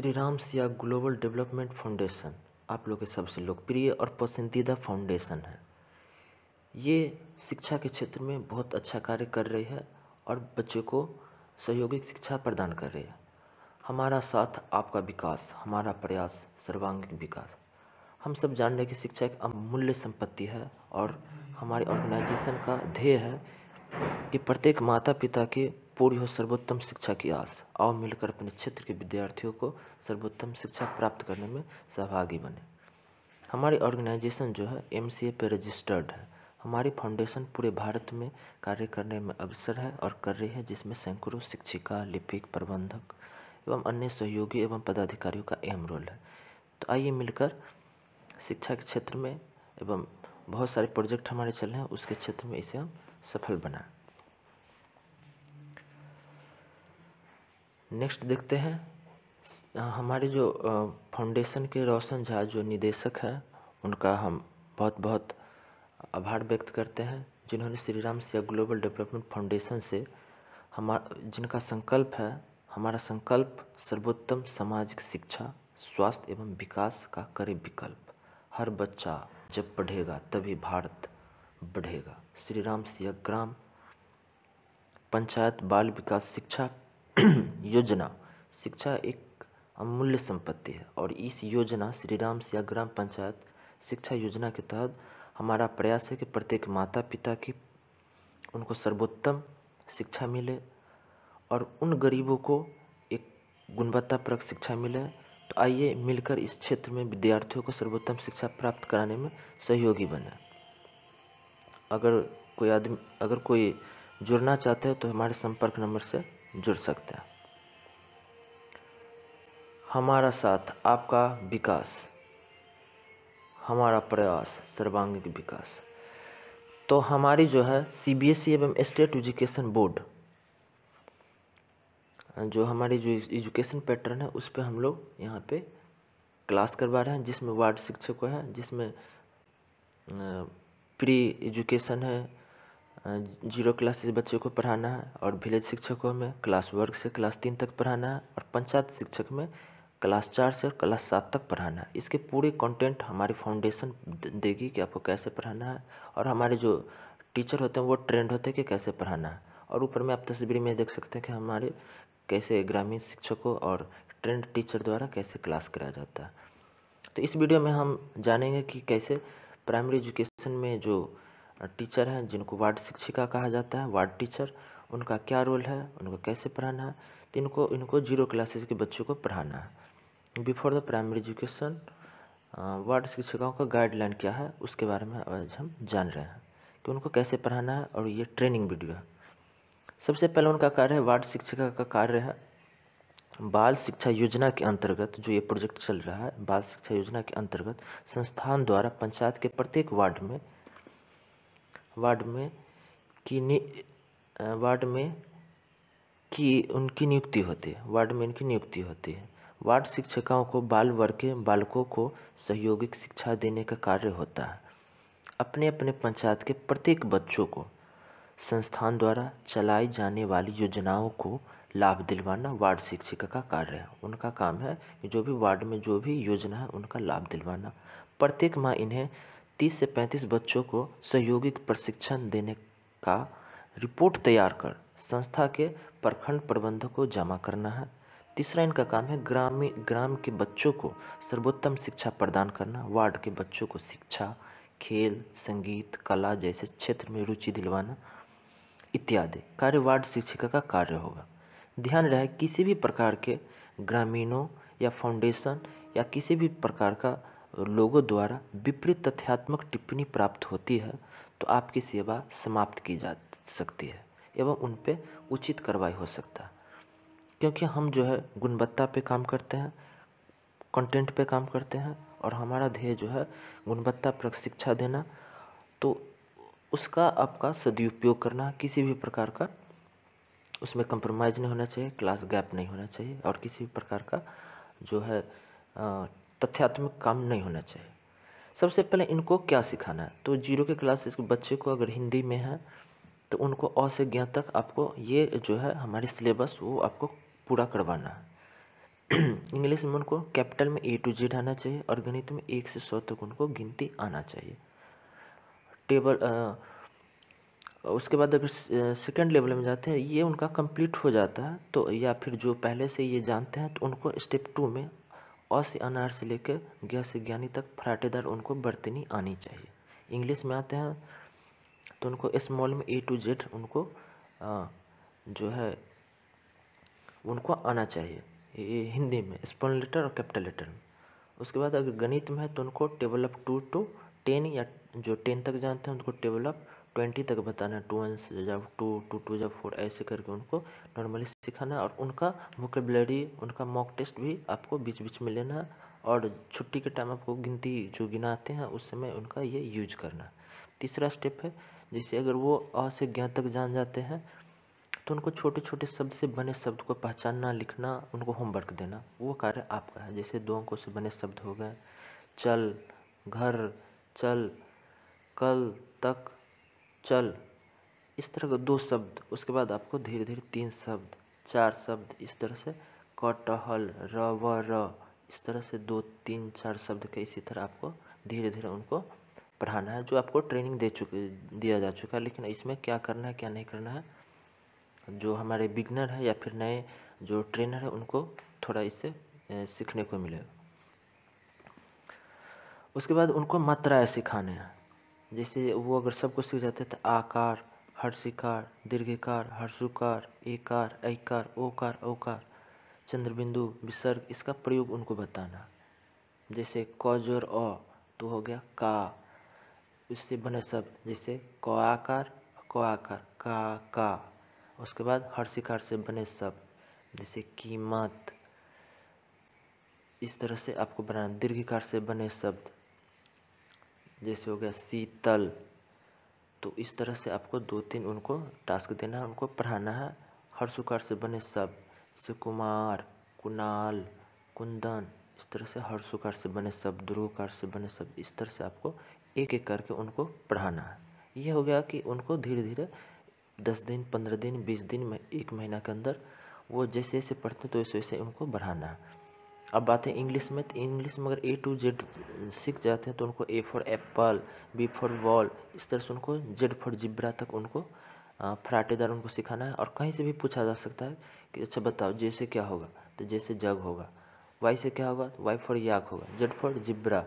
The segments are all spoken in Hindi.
Shri Ram Siya global development foundation आप लोग के सबसे लोकप्रिय और पसंदीदा फाउंडेशन है ये शिक्षा के क्षेत्र में बहुत अच्छा कार्य कर रही है और बच्चों को सहयोगिक शिक्षा प्रदान कर रही है हमारा साथ आपका विकास हमारा प्रयास सर्वांगीण विकास हम सब जान रहे कि शिक्षा एक अमूल्य संपत्ति है और हमारे ऑर्गेनाइजेशन का ध्येय है कि प्रत्येक माता पिता के पूरी हो सर्वोत्तम शिक्षा की आस आओ मिलकर अपने क्षेत्र के विद्यार्थियों को सर्वोत्तम शिक्षा प्राप्त करने में सहभागी बने हमारी ऑर्गेनाइजेशन जो है एम पे रजिस्टर्ड है हमारी फाउंडेशन पूरे भारत में कार्य करने में अग्रसर है और कर रही है जिसमें सैकड़ों शिक्षिका लिपिक प्रबंधक एवं अन्य सहयोगी एवं पदाधिकारियों का अहम रोल है तो आइए मिलकर शिक्षा के क्षेत्र में एवं बहुत सारे प्रोजेक्ट हमारे चल रहे हैं उसके क्षेत्र में इसे हम सफल बनाएं नेक्स्ट देखते हैं हमारे जो फाउंडेशन के रोशन झा जो निदेशक हैं उनका हम बहुत बहुत आभार व्यक्त करते हैं जिन्होंने Shri Ram Siya global development foundation से हमार जिनका संकल्प है हमारा संकल्प सर्वोत्तम सामाजिक शिक्षा स्वास्थ्य एवं विकास का करे विकल्प हर बच्चा जब पढ़ेगा तभी भारत बढ़ेगा श्री राम सिया ग्राम पंचायत बाल विकास शिक्षा योजना शिक्षा एक अमूल्य संपत्ति है और इस योजना श्री राम सिया ग्राम पंचायत शिक्षा योजना के तहत हमारा प्रयास है कि प्रत्येक माता पिता की उनको सर्वोत्तम शिक्षा मिले और उन गरीबों को एक गुणवत्तापरक शिक्षा मिले तो आइए मिलकर इस क्षेत्र में विद्यार्थियों को सर्वोत्तम शिक्षा प्राप्त कराने में सहयोगी बने अगर कोई आदमी अगर कोई जुड़ना चाहते हैं तो हमारे संपर्क नंबर से जुड़ सकते हैं हमारा साथ आपका विकास हमारा प्रयास सर्वांगीण विकास तो हमारी जो है सीबीएसई e एवं स्टेट एजुकेशन बोर्ड जो हमारी जो एजुकेशन पैटर्न है उस पर हम लोग यहाँ पे क्लास करवा रहे हैं जिसमें वार्ड शिक्षक है जिसमें प्री एजुकेशन है जीरो क्लास से बच्चे को पढ़ाना है और विलेज शिक्षकों में क्लास वर्ग से क्लास तीन तक पढ़ाना है और पंचायत शिक्षक में क्लास चार से और क्लास सात तक पढ़ाना है इसके पूरे कंटेंट हमारी फाउंडेशन देगी कि आपको कैसे पढ़ाना है और हमारे जो टीचर होते हैं वो ट्रेंड होते हैं कि कैसे पढ़ाना है और ऊपर में आप तस्वीर में देख सकते हैं कि हमारे कैसे ग्रामीण शिक्षकों और ट्रेंड टीचर द्वारा कैसे क्लास कराया जाता है तो इस वीडियो में हम जानेंगे कि कैसे प्राइमरी एजुकेशन में जो टीचर हैं जिनको वार्ड शिक्षिका कहा जाता है वार्ड टीचर उनका क्या रोल है उनको कैसे पढ़ाना है तो इनको इनको जीरो क्लासेस के बच्चों को पढ़ाना है before the primary education ward शिक्षिकाओं का गाइडलाइन क्या है उसके बारे में आज हम जान रहे हैं कि उनको कैसे पढ़ाना है और ये ट्रेनिंग वीडियो है सबसे पहले उनका कार्य है वार्ड शिक्षिका का कार्य है बाल शिक्षा योजना के अंतर्गत जो ये प्रोजेक्ट चल रहा है बाल शिक्षा योजना के अंतर्गत संस्थान द्वारा पंचायत के प्रत्येक वार्ड में वार्ड में की वार्ड में की उनकी नियुक्ति होती है वार्ड में इनकी नियुक्ति होती है वार्ड शिक्षिकाओं को बाल वर्ग के बालकों को सहयोगिक शिक्षा देने का कार्य होता है अपने अपने पंचायत के प्रत्येक बच्चों को संस्थान द्वारा चलाई जाने वाली योजनाओं को लाभ दिलवाना वार्ड शिक्षिका का कार्य है उनका काम है जो भी वार्ड में जो भी योजना है उनका लाभ दिलवाना प्रत्येक माह इन्हें 30 से 35 बच्चों को सहयोगिक प्रशिक्षण देने का रिपोर्ट तैयार कर संस्था के प्रखंड प्रबंधक को जमा करना है तीसरा इनका काम है ग्रामीण ग्राम के बच्चों को सर्वोत्तम शिक्षा प्रदान करना वार्ड के बच्चों को शिक्षा खेल संगीत कला जैसे क्षेत्र में रुचि दिलवाना इत्यादि कार्य वार्ड शिक्षिका का कार्य होगा ध्यान रहे किसी भी प्रकार के ग्रामीणों या फाउंडेशन या किसी भी प्रकार का लोगों द्वारा विपरीत तथ्यात्मक टिप्पणी प्राप्त होती है तो आपकी सेवा समाप्त की जा सकती है एवं उन पर उचित कार्रवाई हो सकता है क्योंकि हम जो है गुणवत्ता पे काम करते हैं कंटेंट पे काम करते हैं और हमारा ध्येय जो है गुणवत्ता पर शिक्षा देना तो उसका आपका सदुपयोग करना किसी भी प्रकार का उसमें कंप्रोमाइज़ नहीं होना चाहिए क्लास गैप नहीं होना चाहिए और किसी भी प्रकार का जो है तथ्यात्मक काम नहीं होना चाहिए सबसे पहले इनको क्या सिखाना है तो जीरो के क्लास के बच्चे को अगर हिंदी में है तो उनको अ से ज्ञा तक आपको ये जो है हमारे सिलेबस वो आपको पूरा करवाना है इंग्लिश में उनको कैपिटल में ए टू जेड आना चाहिए और गणित में एक से सौ तक उनको गिनती आना चाहिए टेबल आ, उसके बाद अगर सेकेंड लेवल में जाते हैं ये उनका कंप्लीट हो जाता है तो या फिर जो पहले से ये जानते हैं तो उनको स्टेप टू में अ से अनार से लेकर ज्ञ से ज्ञानी तक फराटेदार उनको बर्तनी आनी चाहिए इंग्लिश में आते हैं तो उनको स्मॉल में ए टू जेड उनको आ, जो है उनको आना चाहिए ये हिंदी में स्मॉल लेटर और कैपिटल लेटर में उसके बाद अगर गणित में है तो उनको table up to two ten या जो टेन तक जानते हैं उनको टेबल अप ट्वेंटी तक बताना है टू वन जब टू टू टू जब फोर ऐसे करके उनको नॉर्मली सिखाना है और उनका वोकेबलरी उनका मॉक टेस्ट भी आपको बीच बीच में लेना है और छुट्टी के टाइम आपको गिनती जो गिनाते हैं उस समय उनका ये यूज करना तीसरा स्टेप है जैसे अगर वो अ से ज्ञा तक जान जाते हैं तो उनको छोटे छोटे शब्द से बने शब्द को पहचानना लिखना उनको होमवर्क देना वो कार्य आपका है जैसे दो अंकों से बने शब्द हो गए चल घर चल कल तक चल इस तरह के दो शब्द उसके बाद आपको धीरे धीरे तीन शब्द चार शब्द इस तरह से कटहल र व र इस तरह से दो तीन चार शब्द के इसी तरह आपको धीरे धीरे उनको पढ़ाना है जो आपको ट्रेनिंग दे चुके दिया जा चुका है लेकिन इसमें क्या करना है क्या नहीं करना है जो हमारे बिगनर है या फिर नए जो ट्रेनर है उनको थोड़ा इससे सीखने को मिलेगा उसके बाद उनको मात्राएँ सिखाने हैं जैसे वो अगर सब कुछ सीख जाते तो आकार हर शिकार दीर्घिकार हर्षुकार एकार ऐकार ओकार ओकार चंद्रबिंदु विसर्ग इसका प्रयोग उनको बताना जैसे कौजोर अ तो हो गया का इससे बने शब्द जैसे क आकार क आकार का का उसके बाद हर्षिकार से बने शब्द जैसे कीमत इस तरह से आपको बनाना दीर्घिकार से बने शब्द जैसे हो गया शीतल तो इस तरह से आपको दो तीन उनको टास्क देना है उनको पढ़ाना है हर सुकार से बने शब्द जैसे कुमार कुणाल कुंदन इस तरह से हर सुकार से बने शब्द ध्रुवकार से बने शब्द इस तरह से आपको एक एक करके उनको पढ़ाना है ये हो गया कि उनको धीरे धीरे दस दिन पंद्रह दिन बीस दिन में एक महीना के अंदर वो जैसे जैसे पढ़ते तो वैसे वैसे उनको बढ़ाना है अब बात है इंग्लिश में तो इंग्लिश में अगर ए टू जेड सीख जाते हैं तो उनको A for apple B for wall इस तरह से उनको जेड फॉर जिब्रा तक उनको फराटेदार उनको सिखाना है और कहीं से भी पूछा जा सकता है कि अच्छा बताओ जैसे क्या होगा तो जैसे जग होगा वाई से क्या होगा तो वाई फॉर याक होगा Z for zebra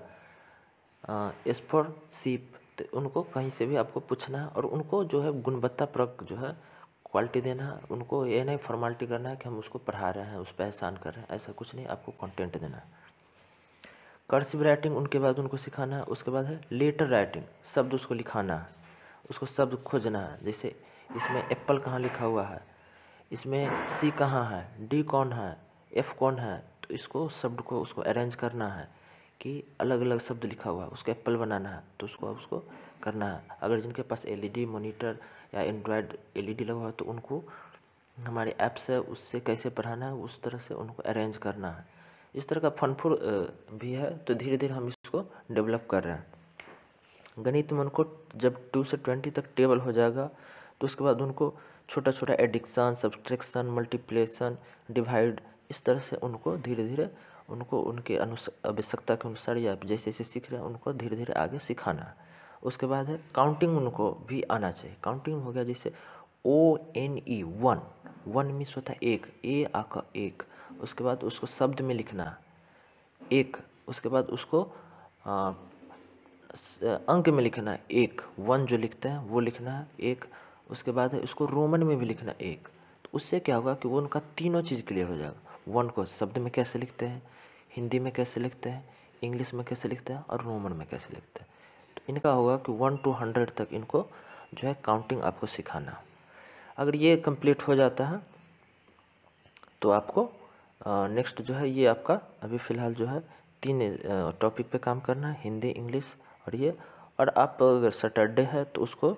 S for sheep तो उनको कहीं से भी आपको पूछना है और उनको जो है गुणवत्ता जो है क्वालिटी देना है उनको ये नहीं फॉर्मेलिटी करना है कि हम उसको पढ़ा रहे हैं उस पर एहसान कर रहे हैं ऐसा कुछ नहीं आपको कंटेंट देना है कर्सिव राइटिंग उनके बाद उनको सिखाना है उसके बाद है लेटर राइटिंग शब्द उसको लिखाना है उसको शब्द खोजना है जैसे इसमें एप्पल कहाँ लिखा हुआ है इसमें सी कहाँ है डी कौन है एफ कौन है तो इसको शब्द को उसको अरेंज करना है कि अलग अलग शब्द लिखा हुआ है उसको एप्पल बनाना है तो उसको उसको करना है अगर जिनके पास एलईडी मॉनिटर e या एंड्रॉयड एलईडी e लगा हुआ है तो उनको हमारे ऐप से उससे कैसे पढ़ाना है उस तरह से उनको अरेंज करना है इस तरह का फनफुल भी है तो धीरे धीरे हम इसको डेवलप कर रहे हैं गणित में उनको जब टू से ट्वेंटी तक टेबल हो जाएगा तो उसके बाद उनको छोटा छोटा एडिक्शन सब्सट्रैक्शन मल्टीप्लेसन डिवाइड इस तरह से उनको धीरे धीरे उनको उनके अनुस आवश्यकता के अनुसार या जैसे जैसे सीख रहे हैं उनको धीरे धीरे आगे सिखाना उसके बाद है काउंटिंग उनको भी आना चाहिए काउंटिंग हो गया जैसे O N E one one means होता है एक ए आकर एक उसके बाद उसको शब्द में लिखना एक उसके बाद उसको आ, अंक में लिखना है एक वन जो लिखते हैं वो लिखना है एक उसके बाद है उसको रोमन में भी लिखना है एक तो उससे क्या होगा कि वो उनका तीनों चीज़ क्लियर हो जाएगा वन को शब्द में कैसे लिखते हैं हिंदी में कैसे लिखते हैं इंग्लिश में कैसे लिखते हैं और रोमन में कैसे लिखते हैं तो इनका होगा कि वन टू हंड्रेड तक इनको जो है काउंटिंग आपको सिखाना अगर ये कंप्लीट हो जाता है तो आपको नेक्स्ट जो है ये आपका अभी फ़िलहाल जो है तीन टॉपिक पे काम करना है हिंदी इंग्लिश और ये और आप अगर सैटरडे है तो उसको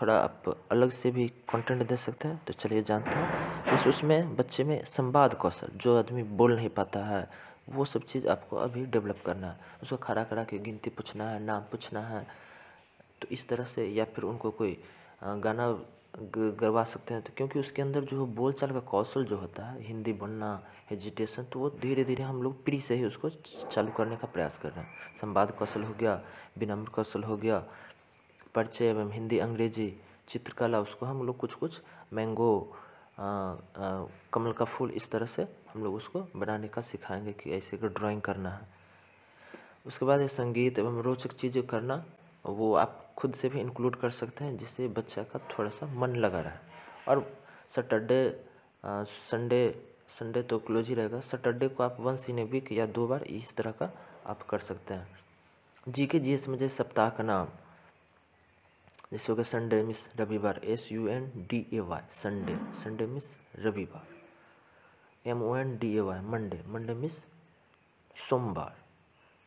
थोड़ा आप अलग से भी कंटेंट दे सकते हैं तो चलिए जानते हैं तो इस उसमें बच्चे में संवाद कौशल जो आदमी बोल नहीं पाता है वो सब चीज़ आपको अभी डेवलप करना है उसको खड़ा खड़ा के गिनती पूछना है नाम पूछना है तो इस तरह से या फिर उनको कोई गाना गवा सकते हैं तो क्योंकि उसके अंदर जो बोलचाल बोल चाल का कौशल जो होता है हिंदी बोलना हेजिटेशन तो वो धीरे धीरे हम लोग प्री से ही उसको चालू करने का प्रयास कर रहे हैं संवाद कौशल हो गया विनम्र कौशल हो गया परिचय एवं हिंदी अंग्रेजी चित्रकला उसको हम लोग कुछ कुछ मैंगो कमल का फूल इस तरह से हम लोग उसको बनाने का सिखाएंगे कि ऐसे को ड्राइंग करना है उसके बाद संगीत एवं रोचक चीज़ें करना वो आप खुद से भी इंक्लूड कर सकते हैं जिससे बच्चा का थोड़ा सा मन लगा रहा और सटरडे संडे संडे तो क्लोज ही रहेगा सटरडे को आप वंस इन ए वीक या दो बार इस तरह का आप कर सकते हैं जी के जी एस में जैसे सप्ताह का नाम जैसे हो गया संडे मिस रविवार S U N D A Y Sunday Sunday means रविवार M O N D A Y Monday Monday means सोमवार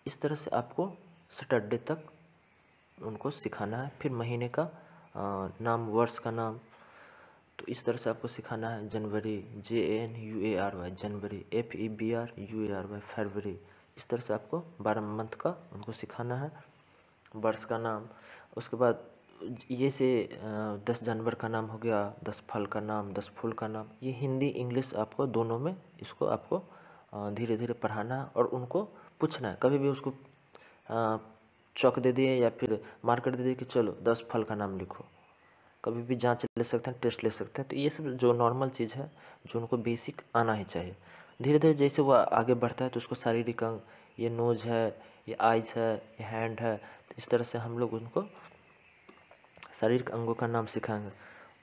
इस तरह से आपको सटरडे तक उनको सिखाना है फिर महीने का नाम वर्ष का नाम तो इस तरह से आपको सिखाना है जनवरी जे N U A R Y January F E B are U A R Y फरवरी इस तरह से आपको बारह मंथ का उनको सिखाना है वर्ष का नाम उसके बाद जैसे दस जानवर का नाम हो गया दस फल का नाम दस फूल का नाम ये हिंदी इंग्लिश आपको दोनों में इसको आपको धीरे धीरे पढ़ाना और उनको पूछना है कभी भी उसको चौक दे दिए या फिर मार्कर दे दिए कि चलो दस फल का नाम लिखो कभी भी जांच ले सकते हैं टेस्ट ले सकते हैं तो ये सब जो नॉर्मल चीज़ है जो उनको बेसिक आना ही चाहिए धीरे धीरे जैसे वह आगे बढ़ता है तो उसको शारीरिक अंग ये नोज है ये आइज है ये हैंड है तो इस तरह से हम लोग उनको शारीरिक अंगों का नाम सिखाएंगे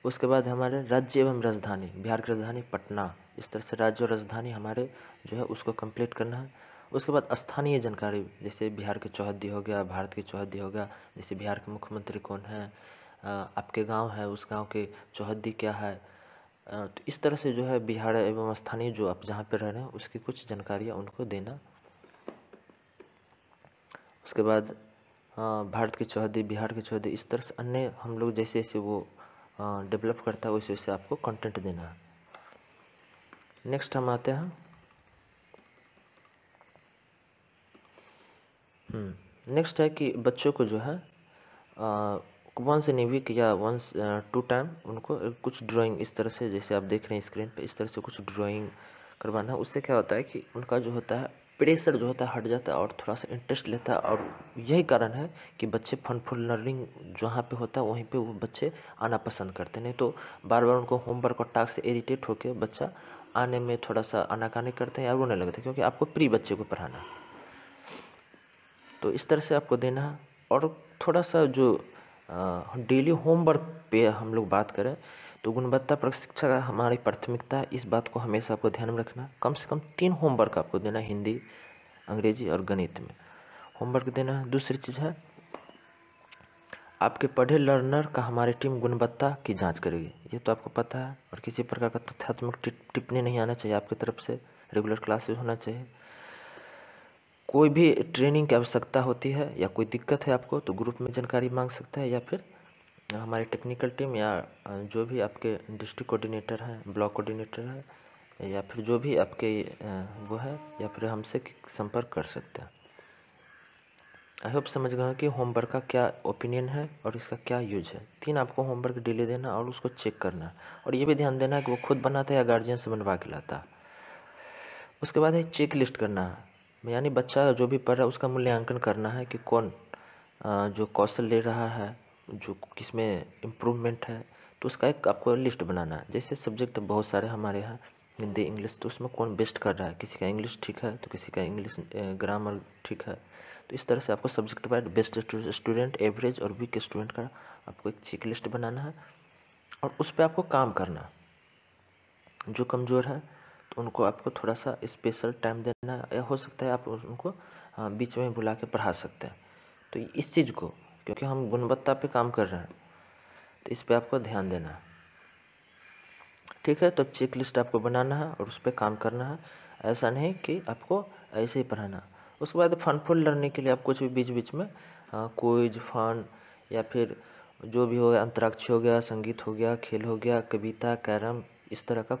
उसके बाद हमारे राज्य एवं राजधानी बिहार की राजधानी पटना इस तरह से राज्य और राजधानी हमारे जो है उसको कंप्लीट करना है उसके बाद स्थानीय जानकारी जैसे बिहार के चौहदी हो गया भारत के चौहदी हो गया जैसे बिहार के मुख्यमंत्री कौन है आपके गांव है उस गांव के चौहदी क्या है तो इस तरह से जो है बिहार एवं स्थानीय जो आप जहाँ पर रह रहे हैं उसकी कुछ जानकारियाँ उनको देना उसके बाद भारत के चौहदी बिहार के चौहदी इस तरह से अन्य हम लोग जैसे जैसे वो डेवलप करता है वैसे वैसे आपको कंटेंट देना है नेक्स्ट हम आते हैं नेक्स्ट हम्म, है कि बच्चों को जो है वंस इन वीक या वंस टू टाइम उनको कुछ ड्राइंग इस तरह से जैसे आप देख रहे हैं स्क्रीन पे इस तरह से कुछ ड्राइंग करवाना है उससे क्या होता है कि उनका जो होता है प्रेशर जो होता है हट जाता है और थोड़ा सा इंटरेस्ट लेता है और यही कारण है कि बच्चे फनफुल लर्निंग जहाँ पे होता है वहीं पे वो बच्चे आना पसंद करते हैं नहीं तो बार बार उनको होमवर्क और टास्क से इरीटेट होकर बच्चा आने में थोड़ा सा आनाकानी करते हैं या रोने लगते हैं क्योंकि आपको प्री बच्चे को पढ़ाना तो इस तरह से आपको देना और थोड़ा सा जो डेली होमवर्क पे हम लोग बात करें तो गुणवत्ता प्रशिक्षण हमारी प्राथमिकता है इस बात को हमेशा आपको ध्यान में रखना कम से कम तीन होमवर्क आपको देना है हिंदी अंग्रेजी और गणित में होमवर्क देना है दूसरी चीज़ है आपके पढ़े लर्नर का हमारी टीम गुणवत्ता की जांच करेगी ये तो आपको पता है और किसी प्रकार का तथ्यात्मक टिप्पणी नहीं आना चाहिए आपकी तरफ से रेगुलर क्लासेस होना चाहिए कोई भी ट्रेनिंग की आवश्यकता होती है या कोई दिक्कत है आपको तो ग्रुप में जानकारी मांग सकता है या फिर हमारी टेक्निकल टीम या जो भी आपके डिस्ट्रिक्ट कोऑर्डिनेटर हैं ब्लॉक कोऑर्डिनेटर हैं या फिर जो भी आपके वो है या फिर हमसे संपर्क कर सकते हैं आई होप समझ गए कि होमवर्क का क्या ओपिनियन है और इसका क्या यूज है तीन आपको होमवर्क डिले देना और उसको चेक करना और ये भी ध्यान देना है कि वो खुद बनाता है या गार्जियन से बनवा के लाता उसके बाद है चेक लिस्ट करना यानी बच्चा जो भी पढ़ रहा है उसका मूल्यांकन करना है कि कौन जो कौशल ले रहा है जो किस में इम्प्रूवमेंट है तो उसका एक आपको लिस्ट बनाना है जैसे सब्जेक्ट बहुत सारे हमारे यहाँ हिंदी इंग्लिश तो उसमें कौन बेस्ट कर रहा है किसी का इंग्लिश ठीक है तो किसी का इंग्लिश ग्रामर ठीक है तो इस तरह से आपको subject wise best student average और वीक स्टूडेंट का आपको एक चेक लिस्ट बनाना है और उस पर आपको काम करना जो कमज़ोर है तो उनको आपको थोड़ा सा स्पेशल टाइम देना या हो सकता है आप उनको बीच में बुला के पढ़ा सकते हैं तो इस चीज़ को क्योंकि हम गुणवत्ता पे काम कर रहे हैं तो इस पर आपको ध्यान देना है ठीक है तो चेक लिस्ट आपको बनाना है और उस पर काम करना है ऐसा नहीं कि आपको ऐसे ही पढ़ाना उसके बाद फनफुल लर्निंग के लिए आप कुछ भी बीच बीच में कोइज फन या फिर जो भी हो गया अंतराक्ष हो गया संगीत हो गया खेल हो गया कविता कैरम इस तरह का